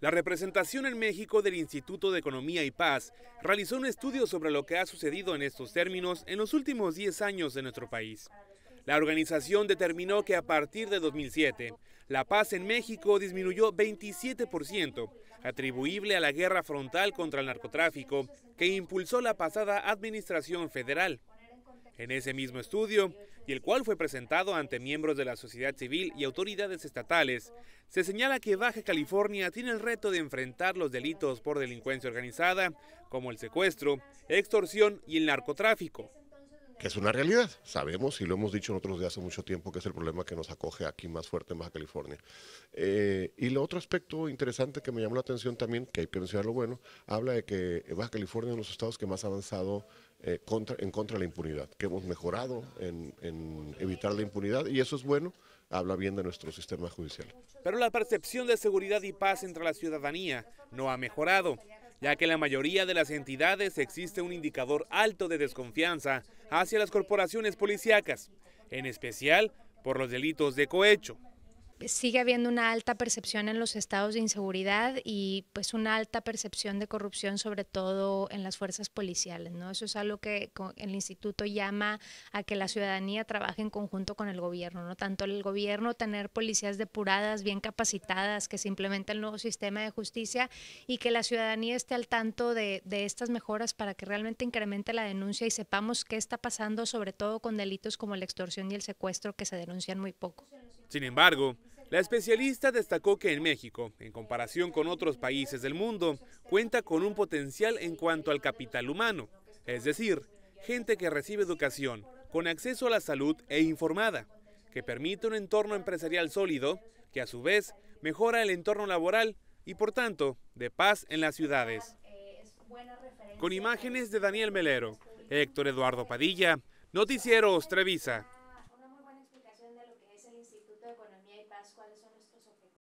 La representación en México del Instituto de Economía y Paz realizó un estudio sobre lo que ha sucedido en estos términos en los últimos 10 años de nuestro país. La organización determinó que a partir de 2007, la paz en México disminuyó 27%, atribuible a la guerra frontal contra el narcotráfico que impulsó la pasada administración federal en ese mismo estudio, y el cual fue presentado ante miembros de la sociedad civil y autoridades estatales, se señala que Baja California tiene el reto de enfrentar los delitos por delincuencia organizada, como el secuestro, extorsión y el narcotráfico que es una realidad. Sabemos y lo hemos dicho en otros días hace mucho tiempo que es el problema que nos acoge aquí más fuerte en Baja California. Eh, y el otro aspecto interesante que me llamó la atención también, que hay que mencionar lo bueno, habla de que Baja California es uno de los estados que más ha avanzado eh, contra, en contra de la impunidad, que hemos mejorado en, en evitar la impunidad y eso es bueno habla bien de nuestro sistema judicial. Pero la percepción de seguridad y paz entre la ciudadanía no ha mejorado ya que en la mayoría de las entidades existe un indicador alto de desconfianza hacia las corporaciones policíacas, en especial por los delitos de cohecho sigue habiendo una alta percepción en los estados de inseguridad y pues una alta percepción de corrupción sobre todo en las fuerzas policiales, ¿no? Eso es algo que el instituto llama a que la ciudadanía trabaje en conjunto con el gobierno, ¿no? Tanto el gobierno tener policías depuradas, bien capacitadas, que se implemente el nuevo sistema de justicia y que la ciudadanía esté al tanto de, de estas mejoras para que realmente incremente la denuncia y sepamos qué está pasando, sobre todo con delitos como la extorsión y el secuestro que se denuncian muy poco. Sin embargo, la especialista destacó que en México, en comparación con otros países del mundo, cuenta con un potencial en cuanto al capital humano, es decir, gente que recibe educación, con acceso a la salud e informada, que permite un entorno empresarial sólido, que a su vez mejora el entorno laboral y por tanto de paz en las ciudades. Con imágenes de Daniel Melero, Héctor Eduardo Padilla, Noticiero Trevisa. Instituto de Economía y Paz, ¿cuáles son nuestros objetivos?